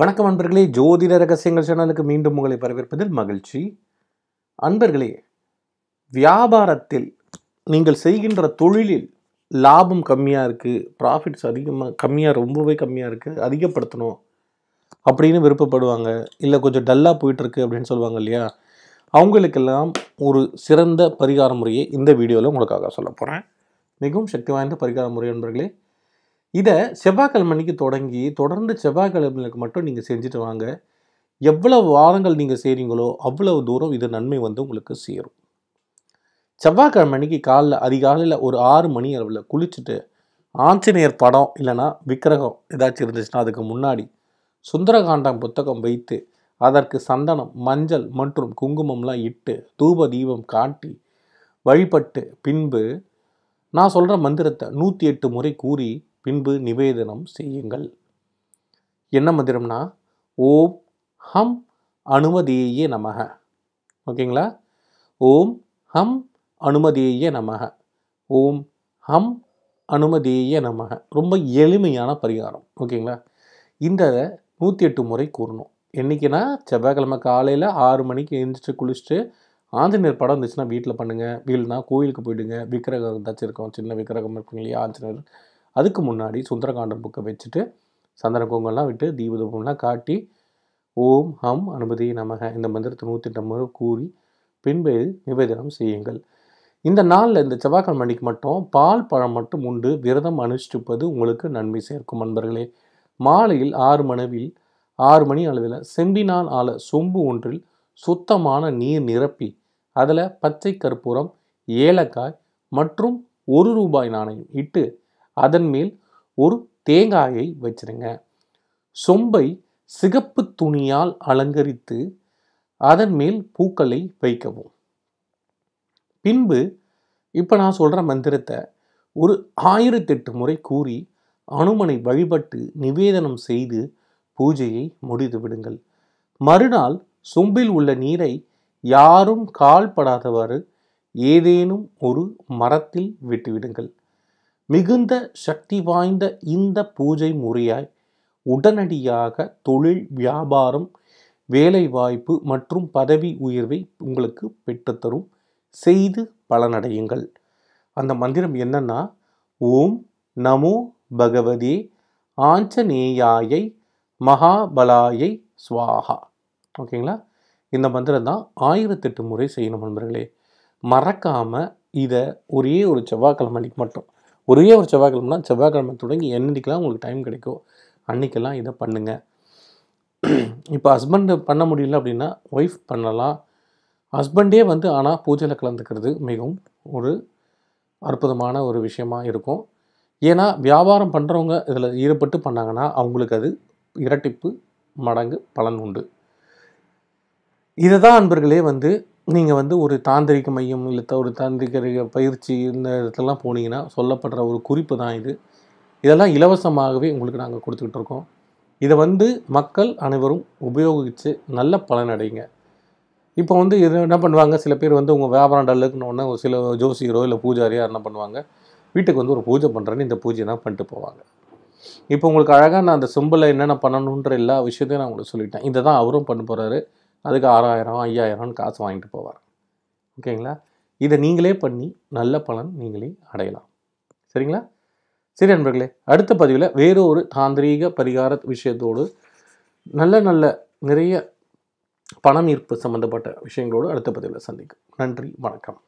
வணக்கம் அன்பர்களே ஜோதிட ரகசியங்கள் சேனலுக்கு மீண்டும் உங்களை வரவேற்பதில் மகிழ்ச்சி அன்பர்களே வியாபாரத்தில் நீங்கள் செய்கின்ற தொழிலில் லாபம் கம்மியாக இருக்குது ப்ராஃபிட்ஸ் அதிகமாக கம்மியாக ரொம்பவே கம்மியாக இருக்குது அதிகப்படுத்தணும் அப்படின்னு விருப்பப்படுவாங்க இல்லை கொஞ்சம் டல்லாக போயிட்டுருக்கு அப்படின்னு சொல்லுவாங்க இல்லையா அவங்களுக்கெல்லாம் ஒரு சிறந்த பரிகார முறையை இந்த வீடியோவில் உங்களுக்காக சொல்ல போகிறேன் மிகவும் சக்தி வாய்ந்த பரிகார முறை நண்பர்களே இதை செவ்வாய்க்கிழமைக்கு தொடங்கி தொடர்ந்து செவ்வாய்க்கிழமைக்கு மட்டும் நீங்கள் செஞ்சுட்டு வாங்க எவ்வளவு வாரங்கள் நீங்கள் செய்கிறீங்களோ அவ்வளவு தூரம் இது நன்மை வந்து உங்களுக்கு சேரும் செவ்வாய்க்கிழமை அன்றைக்கி காலைல அதிகாலையில் ஒரு ஆறு மணி அளவில் குளிச்சுட்டு ஆஞ்சநேயர் படம் இல்லைனா விக்கிரகம் ஏதாச்சும் இருந்துச்சுன்னா அதுக்கு முன்னாடி சுந்தரகாண்டம் புத்தகம் வைத்து அதற்கு சந்தனம் மஞ்சள் மற்றும் குங்குமம்லாம் இட்டு தூப தீபம் காட்டி வழிபட்டு பின்பு நான் சொல்கிற மந்திரத்தை நூற்றி எட்டு முறை கூறி பின்பு நிவேதனம் செய்யுங்கள் என்ன மந்திரம்னா ஓம் ஹம் அனுமதியே நமக ஓகேங்களா ஓம் ஹம் அனுமதியே நமக ஓம் ஹம் அனுமதியே நமக ரொம்ப எளிமையான பரிகாரம் ஓகேங்களா இந்த நூற்றி எட்டு முறை கூறணும் என்றைக்குன்னா செவ்வாய்க்கிழமை காலையில் ஆறு மணிக்கு எழுந்திரிச்சு குளிச்சுட்டு ஆஞ்சநேயர் படம் இருந்துச்சுன்னா வீட்டில் பண்ணுங்கள் வீடுனா கோயிலுக்கு போயிடுங்க விக்கிரகம் தச்சுருக்கோம் சின்ன விக்கிரகம் இருக்கும் இல்லையா ஆஞ்சநேயர் அதுக்கு முன்னாடி சுந்தரகாண்டம் புக்கை வச்சுட்டு சந்தன குங்கெல்லாம் விட்டு தீபதூபம்லாம் காட்டி ஓம் ஹம் அனுமதி நமக இந்த மந்திரத்தை நூற்றி எட்டு முறை கூறி பின்பு நிவேதனம் செய்யுங்கள் இந்த நாளில் இந்த செவ்வாய்க்கிழமை மணிக்கு மட்டும் பால் பழம் மட்டும் உண்டு விரதம் அனுஷ்டிப்பது உங்களுக்கு நன்மை சேர்க்கும் நண்பர்களே மாலையில் ஆறு மனைவில் ஆறு மணி அளவில் செம்பினால் ஆல சொம்பு ஒன்றில் சுத்தமான நீர் நிரப்பி அதில் பச்சை கற்பூரம் ஏலக்காய் மற்றும் ஒரு ரூபாய் நாணயம் இட்டு அதன் மேல் ஒரு தேங்காயை வச்சிருங்க சொம்பை சிகப்பு துணியால் அலங்கரித்து அதன் மேல் பூக்களை வைக்கவும் பின்பு இப்போ நான் சொல்கிற மந்திரத்தை ஒரு ஆயிரத்தெட்டு முறை கூறி அனுமனை வழிபட்டு நிவேதனம் செய்து பூஜையை முடித்து விடுங்கள் மறுநாள் சொம்பில் உள்ள நீரை யாரும் கால்படாதவாறு ஏதேனும் ஒரு மரத்தில் விட்டுவிடுங்கள் மிகுந்த சக்தி வாய்ந்த இந்த பூஜை முறையாய் உடனடியாக தொழில் வியாபாரம் வேலைவாய்ப்பு மற்றும் பதவி உயர்வை உங்களுக்கு பெற்றுத்தரும் செய்து பலனடையுங்கள் அந்த மந்திரம் என்னன்னா ஓம் நமோ பகவதே ஆஞ்சநேயாயை மகாபலாயை சுவாகா ஓகேங்களா இந்த மந்திரம் தான் ஆயிரத்தெட்டு முறை செய்யணும் நண்பர்களே மறக்காமல் இதை ஒரே ஒரு செவ்வாய்க்கிழமை மட்டும் ஒரே ஒரு செவ்வாய்க்கிழமைனா செவ்வாய்க்கிழமை தொடங்கி என்னைக்கெல்லாம் உங்களுக்கு டைம் கிடைக்கும் அன்றைக்கெல்லாம் இதை பண்ணுங்கள் இப்போ ஹஸ்பண்டு பண்ண முடியல அப்படின்னா ஒய்ஃப் பண்ணலாம் ஹஸ்பண்டே வந்து ஆனால் பூஜையில் கலந்துக்கிறது மிகவும் ஒரு அற்புதமான ஒரு விஷயமாக இருக்கும் ஏன்னா வியாபாரம் பண்ணுறவங்க இதில் ஈடுபட்டு பண்ணாங்கன்னா அவங்களுக்கு அது இரட்டிப்பு மடங்கு பலன் உண்டு இதை தான் அன்பர்களே வந்து நீங்கள் வந்து ஒரு தாந்திரிக மையம் இல்லை ஒரு தாந்திரிக பயிற்சி இந்த இடத்துலலாம் போனீங்கன்னா சொல்லப்படுற ஒரு குறிப்பு தான் இது இதெல்லாம் இலவசமாகவே உங்களுக்கு நாங்கள் கொடுத்துக்கிட்டு இருக்கோம் இதை வந்து மக்கள் அனைவரும் உபயோகித்து நல்ல பலனடைங்க இப்போ வந்து இது என்ன பண்ணுவாங்க சில பேர் வந்து உங்கள் வியாபாரம் டல்லுக்குன்னு சில ஜோசியரோ இல்லை பூஜாரியோ என்ன பண்ணுவாங்க வீட்டுக்கு வந்து ஒரு பூஜை பண்ணுறேன்னு இந்த பூஜை தான் பண்ணிட்டு போவாங்க இப்போ உங்களுக்கு அழகாக நான் அந்த சிம்பிளை என்னென்ன பண்ணணுன்ற எல்லா விஷயத்தையும் நான் உங்களுக்கு சொல்லிட்டேன் இதை தான் அவரும் பண்ண போகிறாரு அதுக்கு ஆறாயிரம் ஐயாயிரம்னு காசு வாங்கிட்டு போவார் ஓகேங்களா இதை நீங்களே பண்ணி நல்ல பலன் நீங்களே அடையலாம் சரிங்களா சரி நண்பர்களே அடுத்த பதிவில் வேறு ஒரு தாந்திரீக பரிகார விஷயத்தோடு நல்ல நல்ல நிறைய பணம் ஈர்ப்பு சம்மந்தப்பட்ட விஷயங்களோடு அடுத்த பதிவில் சந்திக்கும் நன்றி வணக்கம்